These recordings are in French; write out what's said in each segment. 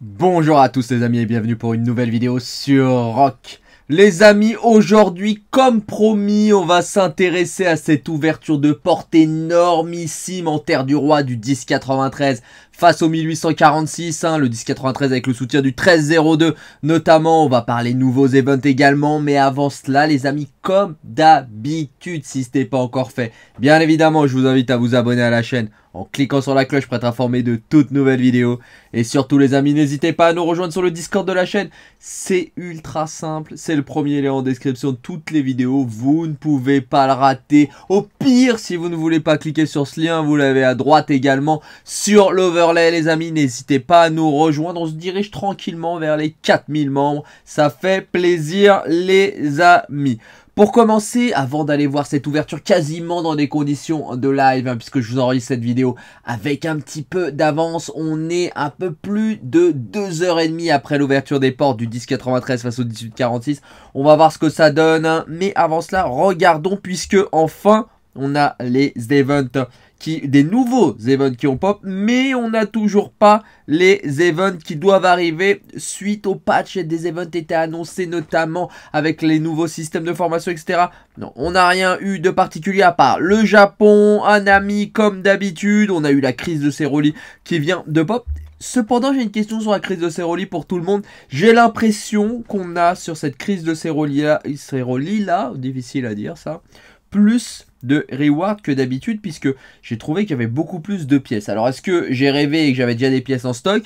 Bonjour à tous les amis et bienvenue pour une nouvelle vidéo sur Rock. Les amis, aujourd'hui, comme promis, on va s'intéresser à cette ouverture de porte énormissime en Terre du Roi du 1093 face au 1846, hein, le 1093 avec le soutien du 1302 notamment. On va parler nouveaux events également, mais avant cela les amis, comme d'habitude, si ce n'est pas encore fait, bien évidemment je vous invite à vous abonner à la chaîne en cliquant sur la cloche pour être informé de toutes nouvelles vidéos. Et surtout les amis, n'hésitez pas à nous rejoindre sur le Discord de la chaîne. C'est ultra simple, c'est le premier lien en description de toutes les vidéos. Vous ne pouvez pas le rater. Au pire, si vous ne voulez pas cliquer sur ce lien, vous l'avez à droite également sur l'over les amis. N'hésitez pas à nous rejoindre. On se dirige tranquillement vers les 4000 membres. Ça fait plaisir, les amis. Pour commencer, avant d'aller voir cette ouverture quasiment dans des conditions de live, hein, puisque je vous enregistre cette vidéo avec un petit peu d'avance, on est un peu plus de 2h30 après l'ouverture des portes du 1093 face au 1846. On va voir ce que ça donne, hein. mais avant cela, regardons puisque enfin on a les events des nouveaux events qui ont pop, mais on n'a toujours pas les events qui doivent arriver suite au patch. Des events étaient annoncés notamment avec les nouveaux systèmes de formation, etc. Non, on n'a rien eu de particulier à part le Japon, un ami comme d'habitude. On a eu la crise de Ceroli qui vient de pop. Cependant, j'ai une question sur la crise de Ceroli pour tout le monde. J'ai l'impression qu'on a sur cette crise de Ceroli là, là, difficile à dire ça, plus de reward que d'habitude puisque j'ai trouvé qu'il y avait beaucoup plus de pièces. Alors est-ce que j'ai rêvé et que j'avais déjà des pièces en stock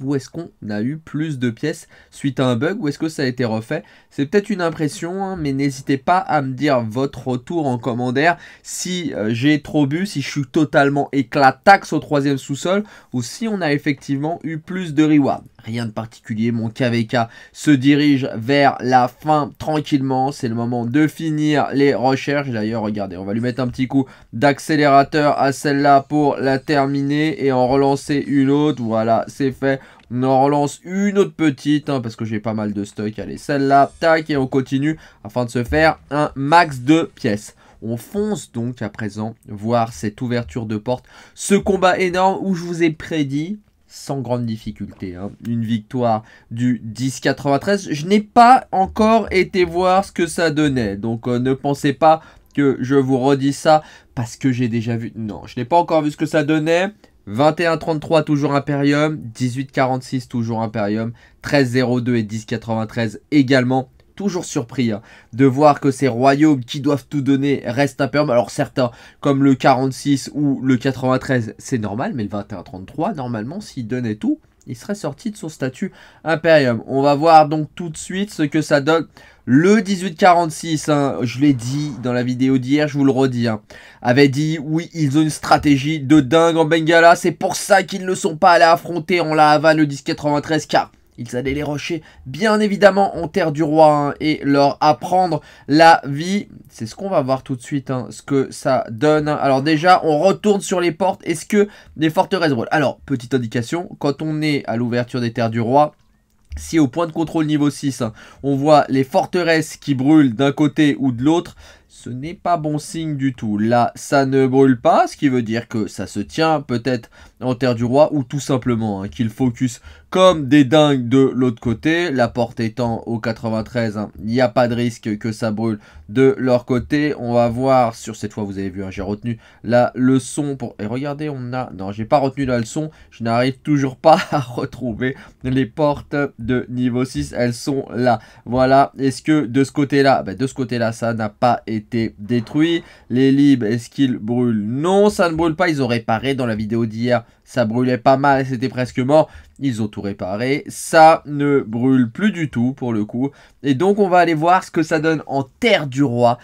où est-ce qu'on a eu plus de pièces suite à un bug ou est-ce que ça a été refait C'est peut-être une impression, hein, mais n'hésitez pas à me dire votre retour en commentaire si euh, j'ai trop bu, si je suis totalement éclataxe au troisième sous-sol ou si on a effectivement eu plus de rewards. Rien de particulier, mon KVK se dirige vers la fin tranquillement. C'est le moment de finir les recherches. D'ailleurs, regardez, on va lui mettre un petit coup d'accélérateur à celle-là pour la terminer et en relancer une autre. Voilà, c'est fait. On en relance une autre petite, hein, parce que j'ai pas mal de stock. Allez, celle-là, tac, et on continue afin de se faire un max de pièces. On fonce donc à présent voir cette ouverture de porte. Ce combat énorme où je vous ai prédit sans grande difficulté. Hein, une victoire du 10-93. Je n'ai pas encore été voir ce que ça donnait. Donc euh, ne pensez pas que je vous redis ça parce que j'ai déjà vu. Non, je n'ai pas encore vu ce que ça donnait. 21-33 toujours Imperium, 18-46 toujours Imperium, 13-02 et 10-93 également. Toujours surpris hein, de voir que ces royaumes qui doivent tout donner restent Imperium. Alors certains, comme le 46 ou le 93, c'est normal, mais le 21-33, normalement, s'ils donnaient tout, il serait sorti de son statut Imperium. On va voir donc tout de suite ce que ça donne. Le 1846, hein, je l'ai dit dans la vidéo d'hier, je vous le redis, hein, avait dit oui, ils ont une stratégie de dingue en Bengala, c'est pour ça qu'ils ne sont pas allés affronter en La Havane le 93 car ils allaient les rocher, bien évidemment, en terre du roi hein, et leur apprendre la vie. C'est ce qu'on va voir tout de suite, hein, ce que ça donne. Hein. Alors déjà, on retourne sur les portes. Est-ce que les forteresses brûlent Alors, petite indication, quand on est à l'ouverture des terres du roi, si au point de contrôle niveau 6, on voit les forteresses qui brûlent d'un côté ou de l'autre, ce n'est pas bon signe du tout. Là, ça ne brûle pas, ce qui veut dire que ça se tient peut-être en terre du roi ou tout simplement qu'ils hein, qu'il focus comme des dingues de l'autre côté. La porte étant au 93, hein. il n'y a pas de risque que ça brûle de leur côté. On va voir sur cette fois, vous avez vu, hein, j'ai retenu la leçon pour... Et regardez, on a... Non, j'ai pas retenu la leçon. Je n'arrive toujours pas à retrouver les portes de niveau 6. Elles sont là. Voilà. Est-ce que de ce côté-là, ben, de ce côté-là, ça n'a pas été été Les libres, est-ce qu'ils brûlent Non, ça ne brûle pas. Ils ont réparé dans la vidéo d'hier. Ça brûlait pas mal, c'était presque mort. Ils ont tout réparé. Ça ne brûle plus du tout pour le coup. Et donc on va aller voir ce que ça donne en terre du roi.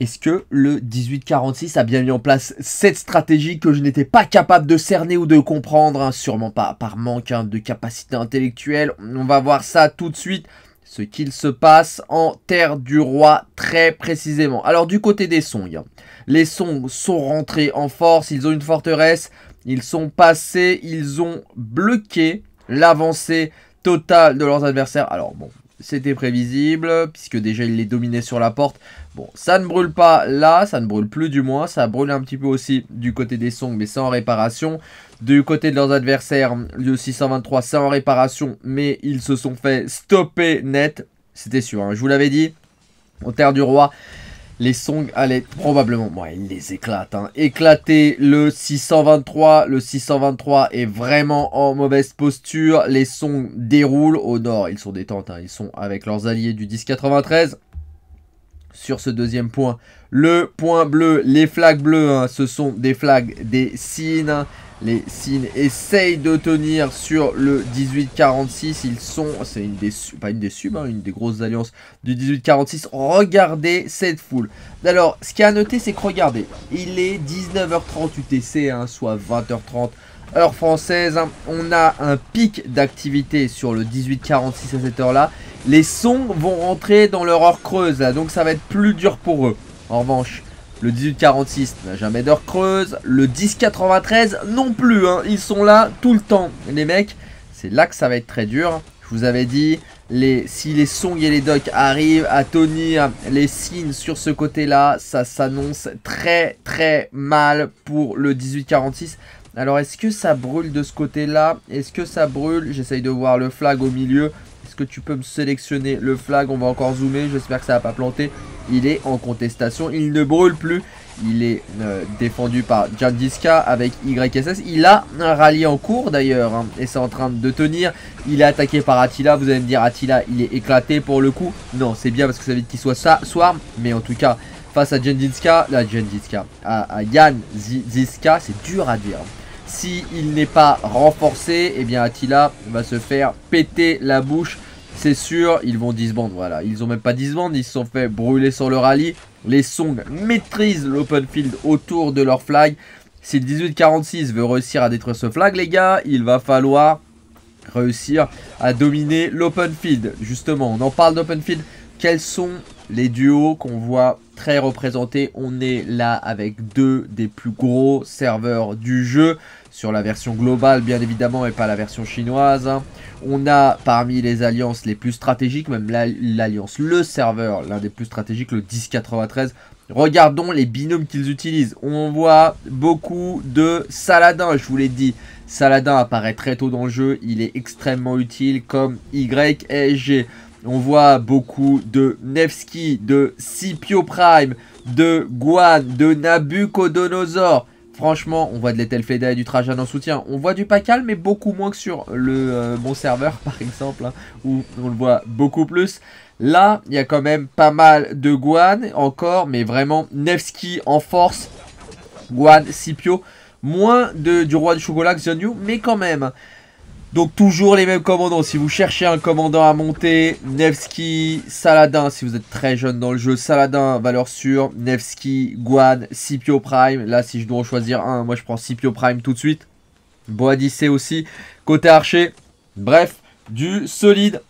Est-ce que le 1846 a bien mis en place cette stratégie que je n'étais pas capable de cerner ou de comprendre hein, Sûrement pas, par manque de capacité intellectuelle. On va voir ça tout de suite ce qu'il se passe en terre du roi très précisément. Alors du côté des Songs, les Songs sont rentrés en force, ils ont une forteresse, ils sont passés, ils ont bloqué l'avancée totale de leurs adversaires. Alors bon, c'était prévisible, puisque déjà il les dominait sur la porte. Bon, ça ne brûle pas là, ça ne brûle plus du moins, ça brûle un petit peu aussi du côté des Song, mais sans réparation. Du côté de leurs adversaires, le 623, c'est en réparation, mais ils se sont fait stopper net. C'était sûr, hein. je vous l'avais dit, au Terre du Roi. Les Song allaient probablement... Bon, il les éclate. Hein. Éclater le 623. Le 623 est vraiment en mauvaise posture. Les Song déroulent au nord. Ils sont détentes. Hein. Ils sont avec leurs alliés du 1093. Sur ce deuxième point, le point bleu, les flags bleus, hein, ce sont des flags des signes. Les signes essayent de tenir sur le 1846. Ils sont, c'est une des, pas une des subs, hein, une des grosses alliances du 1846. Regardez cette foule. Alors, ce y a à noter, c'est que regardez, il est 19h30 UTC, hein, soit 20h30 heure française. On a un pic d'activité sur le 1846 à cette heure-là. Les sons vont rentrer dans leur heure creuse, donc ça va être plus dur pour eux. En revanche, le 1846 n'a jamais d'heure creuse. Le 1093 non plus. Hein. Ils sont là tout le temps. Les mecs, c'est là que ça va être très dur. Je vous avais dit, les, si les songs et les Doc arrivent à tenir les signes sur ce côté-là, ça s'annonce très très mal pour le 1846. Alors est-ce que ça brûle de ce côté-là Est-ce que ça brûle J'essaye de voir le flag au milieu. Est-ce que tu peux me sélectionner le flag On va encore zoomer. J'espère que ça va pas planter. Il est en contestation. Il ne brûle plus. Il est euh, défendu par Jandiska avec YSS. Il a un rallye en cours d'ailleurs. Hein, et c'est en train de tenir. Il est attaqué par Attila. Vous allez me dire Attila, il est éclaté pour le coup. Non, c'est bien parce que ça dire qu'il soit ça, Swarm. Mais en tout cas, face à Jandiska la Jandiska, à, à Jan Ziska, c'est dur à dire. S'il il n'est pas renforcé, et eh bien Attila va se faire péter la bouche. C'est sûr, ils vont disband, voilà. Ils ont même pas disband, ils se sont fait brûler sur le rallye. Les Song maîtrisent l'open field autour de leur flag. Si le 1846 veut réussir à détruire ce flag, les gars, il va falloir réussir à dominer l'open field. Justement, on en parle d'open field. Quels sont les duos qu'on voit très représentés, on est là avec deux des plus gros serveurs du jeu sur la version globale bien évidemment et pas la version chinoise. On a parmi les alliances les plus stratégiques, même l'alliance le serveur, l'un des plus stratégiques, le 1093. Regardons les binômes qu'ils utilisent. On voit beaucoup de Saladin, je vous l'ai dit. Saladin apparaît très tôt dans le jeu, il est extrêmement utile comme Y et G. On voit beaucoup de Nevsky, de Scipio Prime, de Guan, de Nabucodonosor. Franchement, on voit de l'Etel et du Trajan en soutien. On voit du Pacal, mais beaucoup moins que sur le euh, bon serveur, par exemple, hein, où on le voit beaucoup plus. Là, il y a quand même pas mal de Guan encore, mais vraiment Nevsky en force. Guan, Scipio, moins de, du roi du Chocolat, You, mais quand même. Hein. Donc toujours les mêmes commandants. Si vous cherchez un commandant à monter, Nevsky, Saladin, si vous êtes très jeune dans le jeu, Saladin, valeur sûre, Nevsky, Guan, Scipio Prime. Là, si je dois en choisir un, moi je prends Scipio Prime tout de suite. Boadice aussi. Côté archer, bref, du solide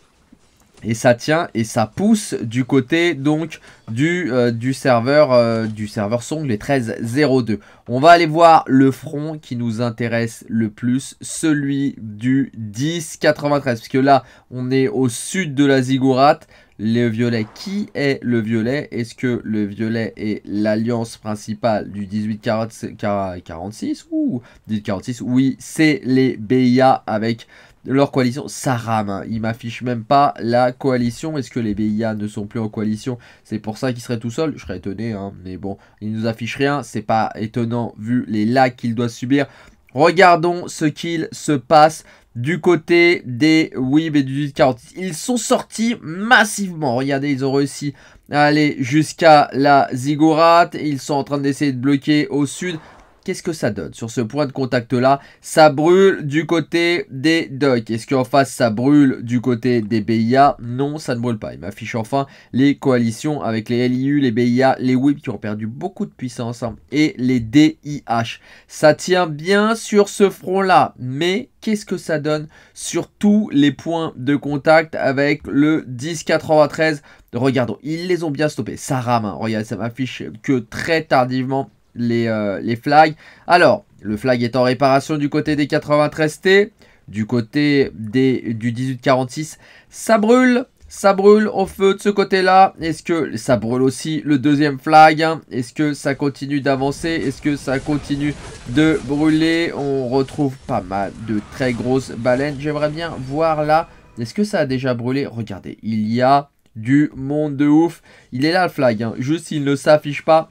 et ça tient et ça pousse du côté donc du, euh, du serveur euh, du serveur Song les 1302. On va aller voir le front qui nous intéresse le plus, celui du 1093 puisque là on est au sud de la ziggourate. Le violet, qui est le violet Est-ce que le violet est l'alliance principale du 1846 ou 1846 Oui, c'est les BIA avec leur coalition, ça rame. Hein. Ils m'affichent même pas la coalition. Est-ce que les BIA ne sont plus en coalition C'est pour ça qu'ils seraient tout seuls. Je serais étonné, hein. mais bon, ils nous affichent rien. C'est pas étonnant vu les lacs qu'ils doivent subir. Regardons ce qu'il se passe du côté des WIB et du 40. Ils sont sortis massivement. Regardez, ils ont réussi à aller jusqu'à la Ziggurat. Ils sont en train d'essayer de bloquer au sud qu'est-ce que ça donne Sur ce point de contact-là, ça brûle du côté des DOC. Est-ce qu'en face, ça brûle du côté des BIA Non, ça ne brûle pas. Il m'affiche enfin les coalitions avec les LIU, les BIA, les WIP qui ont perdu beaucoup de puissance hein, et les DIH. Ça tient bien sur ce front-là, mais qu'est-ce que ça donne sur tous les points de contact avec le 1093 Regardons, ils les ont bien stoppés. Ça rame, regarde, ça m'affiche que très tardivement les, euh, les flags. Alors, le flag est en réparation du côté des 93T. Du côté des, du 1846, ça brûle ça brûle au feu de ce côté-là. Est-ce que ça brûle aussi le deuxième flag hein? Est-ce que ça continue d'avancer Est-ce que ça continue de brûler On retrouve pas mal de très grosses baleines. J'aimerais bien voir là. Est-ce que ça a déjà brûlé Regardez, il y a du monde de ouf. Il est là le flag. Hein. Juste, il ne s'affiche pas.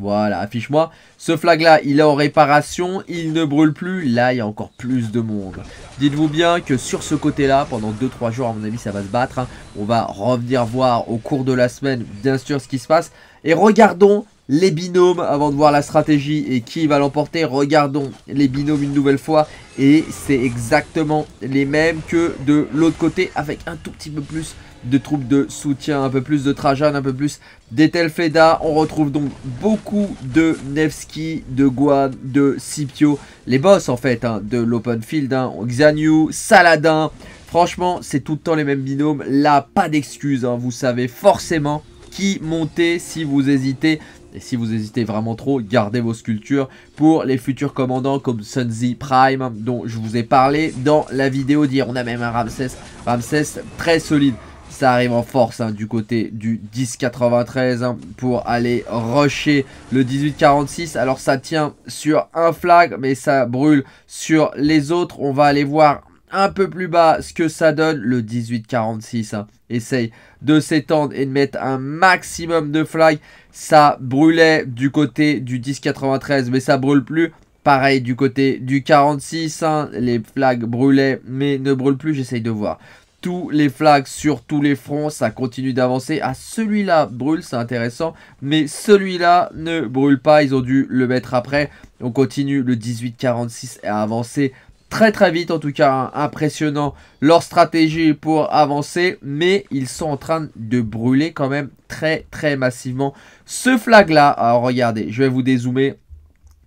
Voilà, affiche-moi. Ce flag-là, il est en réparation, il ne brûle plus. Là, il y a encore plus de monde. Dites-vous bien que sur ce côté-là, pendant 2-3 jours, à mon avis, ça va se battre. Hein. On va revenir voir au cours de la semaine, bien sûr, ce qui se passe. Et regardons les binômes avant de voir la stratégie et qui va l'emporter. Regardons les binômes une nouvelle fois et c'est exactement les mêmes que de l'autre côté avec un tout petit peu plus de troupes de soutien, un peu plus de Trajan, un peu plus d'Etelfeda. On retrouve donc beaucoup de Nevsky, de Guan, de Scipio, les boss en fait hein, de l'open field, hein, Xanyu, Saladin. Franchement, c'est tout le temps les mêmes binômes. Là, pas d'excuses, hein. vous savez forcément qui monter si vous hésitez et si vous hésitez vraiment trop, gardez vos sculptures pour les futurs commandants comme Sunzi Prime, dont je vous ai parlé dans la vidéo d'hier. On a même un Ramsès, Ramsès très solide. Ça arrive en force hein, du côté du 1093 hein, pour aller rusher le 1846. Alors ça tient sur un flag, mais ça brûle sur les autres. On va aller voir un peu plus bas ce que ça donne le 1846 46 essaye de s'étendre et de mettre un maximum de flags. Ça brûlait du côté du 1093, mais ça brûle plus. Pareil du côté du 46, hein. les flags brûlaient mais ne brûlent plus, j'essaye de voir. Tous les flags sur tous les fronts, ça continue d'avancer. Ah, celui-là brûle, c'est intéressant, mais celui-là ne brûle pas, ils ont dû le mettre après. On continue, le 1846 à avancer très très vite en tout cas hein, impressionnant leur stratégie pour avancer mais ils sont en train de brûler quand même très très massivement ce flag là alors regardez je vais vous dézoomer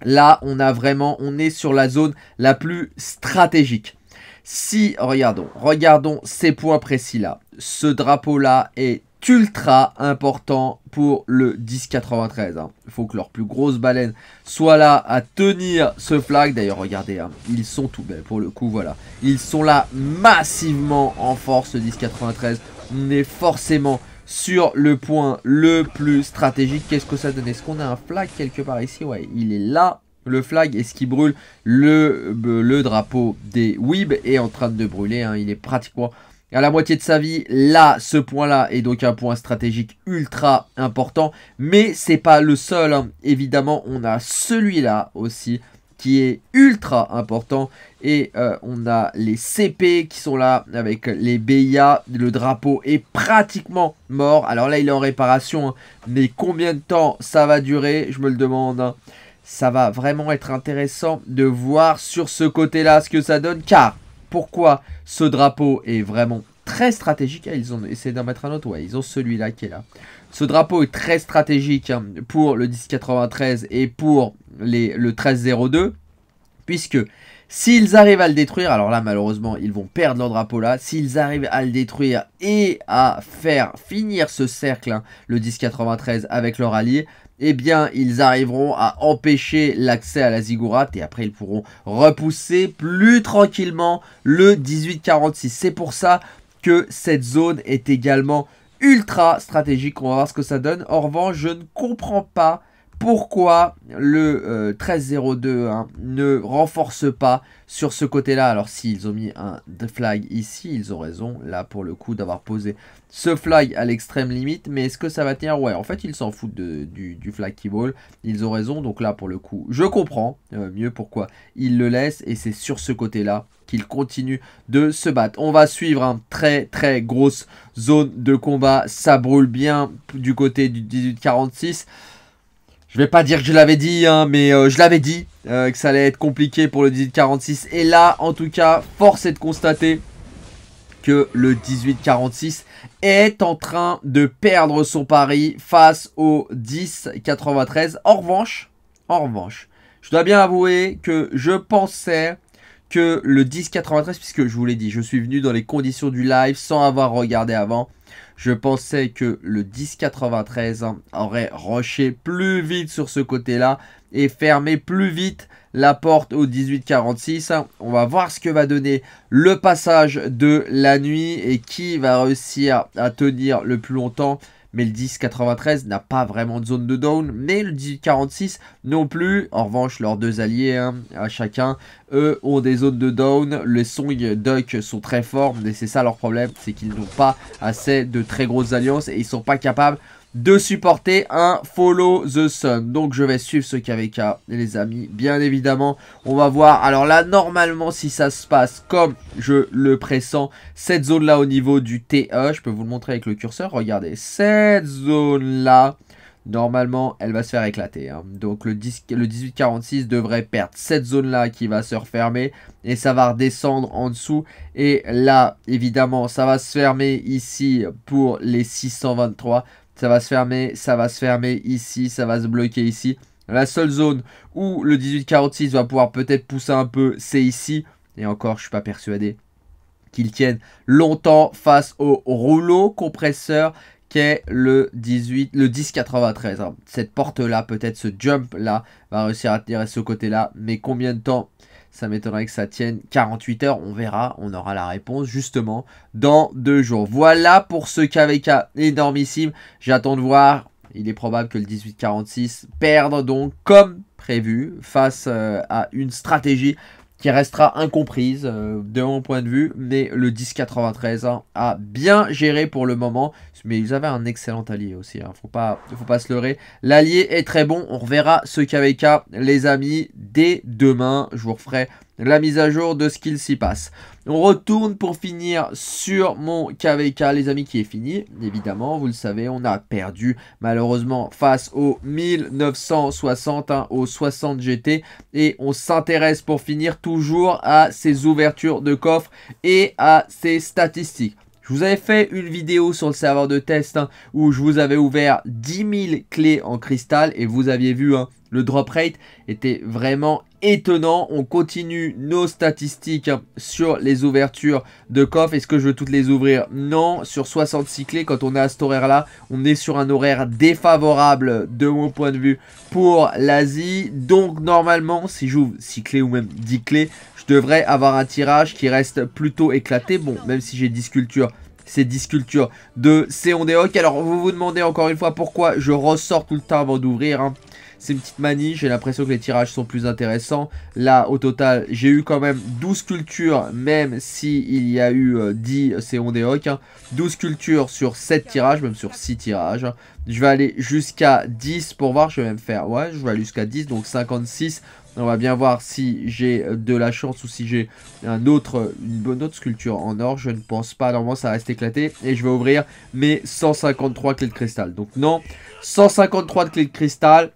là on a vraiment on est sur la zone la plus stratégique si regardons regardons ces points précis là ce drapeau là est ultra important pour le 1093. Hein. Il faut que leur plus grosse baleine soit là à tenir ce flag. D'ailleurs, regardez, hein, ils sont tout belles pour le coup, voilà. Ils sont là massivement en force, le 1093. On est forcément sur le point le plus stratégique. Qu'est-ce que ça donne Est-ce qu'on a un flag quelque part ici Ouais, il est là le flag est ce qui brûle le, le drapeau des wib est en train de brûler. Hein. Il est pratiquement à la moitié de sa vie, là, ce point-là est donc un point stratégique ultra important. Mais c'est pas le seul. Hein. Évidemment, on a celui-là aussi qui est ultra important. Et euh, on a les CP qui sont là avec les BIA. Le drapeau est pratiquement mort. Alors là, il est en réparation. Hein. Mais combien de temps ça va durer Je me le demande. Hein. Ça va vraiment être intéressant de voir sur ce côté-là ce que ça donne. Car pourquoi ce drapeau est vraiment très stratégique. Ah, ils ont essayé d'en mettre un autre. Ouais, ils ont celui-là qui est là. Ce drapeau est très stratégique hein, pour le 1093 et pour les, le 1302. Puisque s'ils arrivent à le détruire, alors là malheureusement ils vont perdre leur drapeau là. S'ils arrivent à le détruire et à faire finir ce cercle, hein, le le 1093 avec leur allié, eh bien, ils arriveront à empêcher l'accès à la ziggurat et après ils pourront repousser plus tranquillement le 1846. C'est pour ça que cette zone est également ultra stratégique. On va voir ce que ça donne. En revanche, je ne comprends pas pourquoi le 13-02 euh, hein, ne renforce pas sur ce côté-là. Alors s'ils ont mis un flag ici, ils ont raison, là pour le coup, d'avoir posé ce flag à l'extrême limite. Mais est-ce que ça va tenir Ouais, en fait, ils s'en foutent du, flag qui vole. Ils ont raison, donc là pour le coup, je comprends euh, mieux pourquoi ils le laissent. Et c'est sur ce côté-là qu'ils continuent de se battre. On va suivre une hein, très très grosse zone de combat. Ça brûle bien du côté du 1846. Je vais pas dire que je l'avais dit, hein, mais euh, je l'avais dit euh, que ça allait être compliqué pour le 18-46. Et là, en tout cas, force est de constater que le 18-46 est en train de perdre son pari face au 10-93. En revanche, en revanche, je dois bien avouer que je pensais que le 1093 puisque je vous l'ai dit, je suis venu dans les conditions du live sans avoir regardé avant. Je pensais que le 1093 aurait rushé plus vite sur ce côté-là et fermé plus vite la porte au 1846. On va voir ce que va donner le passage de la nuit et qui va réussir à tenir le plus longtemps mais le 10-93 n'a pas vraiment de zone de down, mais le 10-46 non plus. En revanche, leurs deux alliés hein, à chacun, eux ont des zones de down. Les Song Duck sont très forts, mais c'est ça leur problème, c'est qu'ils n'ont pas assez de très grosses alliances et ils sont pas capables de supporter un follow the sun. Donc je vais suivre ce KVK les amis, bien évidemment. On va voir, alors là normalement si ça se passe comme je le pressens, cette zone là au niveau du TE, je peux vous le montrer avec le curseur, regardez, cette zone là... Normalement, elle va se faire éclater. Hein. Donc le, le 1846 devrait perdre cette zone-là qui va se refermer. Et ça va redescendre en dessous. Et là, évidemment, ça va se fermer ici pour les 623 ça va se fermer, ça va se fermer ici, ça va se bloquer ici. La seule zone où le 1846 va pouvoir peut-être pousser un peu, c'est ici. Et encore, je suis pas persuadé qu'il tienne longtemps face au rouleau compresseur qu'est le 18, le 1093. Cette porte-là, peut-être ce jump-là, va réussir à tirer ce côté-là. Mais combien de temps ça m'étonnerait que ça tienne 48 heures. On verra. On aura la réponse justement dans deux jours. Voilà pour ce KVK énormissime. J'attends de voir. Il est probable que le 18-46 perde donc comme prévu face euh, à une stratégie qui restera incomprise euh, de mon point de vue, mais le 10 93 a bien géré pour le moment, mais ils avaient un excellent allié aussi, hein, faut, pas, faut pas se leurrer. L'allié est très bon, on reverra ce KVK les amis dès demain, je vous referai la mise à jour de ce qu'il s'y passe. On retourne pour finir sur mon KVK, les amis, qui est fini. Évidemment, vous le savez, on a perdu malheureusement face au 1960, au 60 GT. Et on s'intéresse pour finir toujours à ces ouvertures de coffre et à ces statistiques. Je vous avais fait une vidéo sur le serveur de test hein, où je vous avais ouvert 10 000 clés en cristal et vous aviez vu hein, le drop rate était vraiment étonnant. On continue nos statistiques sur les ouvertures de coffre. Est-ce que je veux toutes les ouvrir Non. Sur 66 clés, quand on est à cet horaire-là, on est sur un horaire défavorable de mon point de vue pour l'Asie. Donc normalement, si j'ouvre 6 clés ou même 10 clés, je devrais avoir un tirage qui reste plutôt éclaté. Bon, même si j'ai 10 sculptures c'est 10 sculptures de Déhoc. Alors vous vous demandez encore une fois pourquoi je ressors tout le temps avant d'ouvrir. Hein. C'est une petite manie, j'ai l'impression que les tirages sont plus intéressants. Là, au total, j'ai eu quand même 12 sculptures, même si y a eu 10 séons des 12 cultures sur 7 tirages, même sur 6 tirages. Hein. Je vais aller jusqu'à 10 pour voir, je vais même faire, ouais, je vais aller jusqu'à 10, donc 56. On va bien voir si j'ai euh, de la chance ou si j'ai un autre, une bonne autre sculpture en or. Je ne pense pas. Normalement, ça reste éclaté. Et je vais ouvrir mes 153 clés de cristal. Donc non, 153 clés de cristal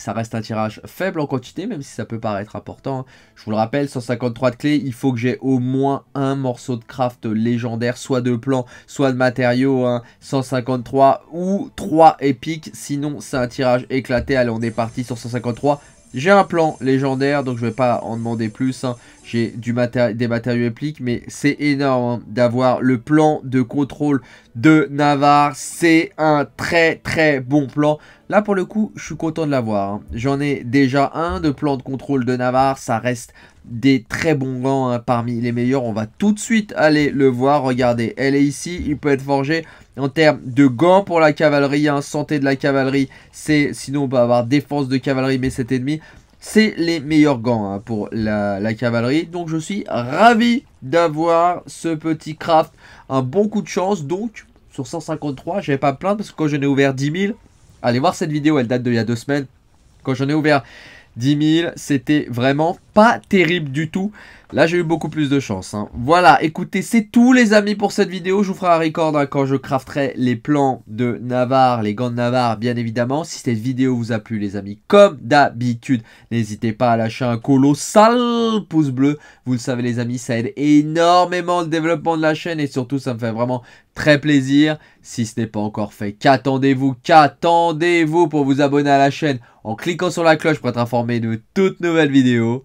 ça reste un tirage faible en quantité, même si ça peut paraître important. Je vous le rappelle, 153 de clés, il faut que j'ai au moins un morceau de craft légendaire, soit de plan, soit de matériaux, 153 hein. ou 3 épiques, sinon c'est un tirage éclaté. Allez, on est parti sur 153, j'ai un plan légendaire, donc je ne vais pas en demander plus. Hein. J'ai J'ai matériel des matériaux répliques, mais c'est énorme hein, d'avoir le plan de contrôle de Navarre. C'est un très très bon plan. Là, pour le coup, je suis content de l'avoir. Hein. J'en ai déjà un de plan de contrôle de Navarre. Ça reste des très bons gants parmi les meilleurs. On va tout de suite aller le voir. Regardez, elle est ici. Il peut être forgé en termes de gants pour la cavalerie, hein, santé de la cavalerie, c'est sinon on peut avoir défense de cavalerie, mais cet ennemi, c'est les meilleurs gants hein, pour la, cavalerie. Donc je suis ravi d'avoir ce petit craft. Un bon coup de chance, donc sur 153, j'avais pas plein parce que quand j'en ai ouvert 10 000, allez voir cette vidéo, elle date d'il y a deux semaines. Quand j'en ai ouvert 10 000, c'était vraiment pas terrible du tout. Là, j'ai eu beaucoup plus de chance. Hein. Voilà, écoutez, c'est tout les amis pour cette vidéo. Je vous ferai un record hein, quand je crafterai les plans de Navarre, les gants de Navarre, bien évidemment. Si cette vidéo vous a plu, les amis, comme d'habitude, n'hésitez pas à lâcher un colossal pouce bleu. Vous le savez, les amis, ça aide énormément le développement de la chaîne et surtout, ça me fait vraiment très plaisir. Si ce n'est pas encore fait, qu'attendez-vous Qu'attendez-vous pour vous abonner à la chaîne en cliquant sur la cloche pour être informé de toutes nouvelles vidéos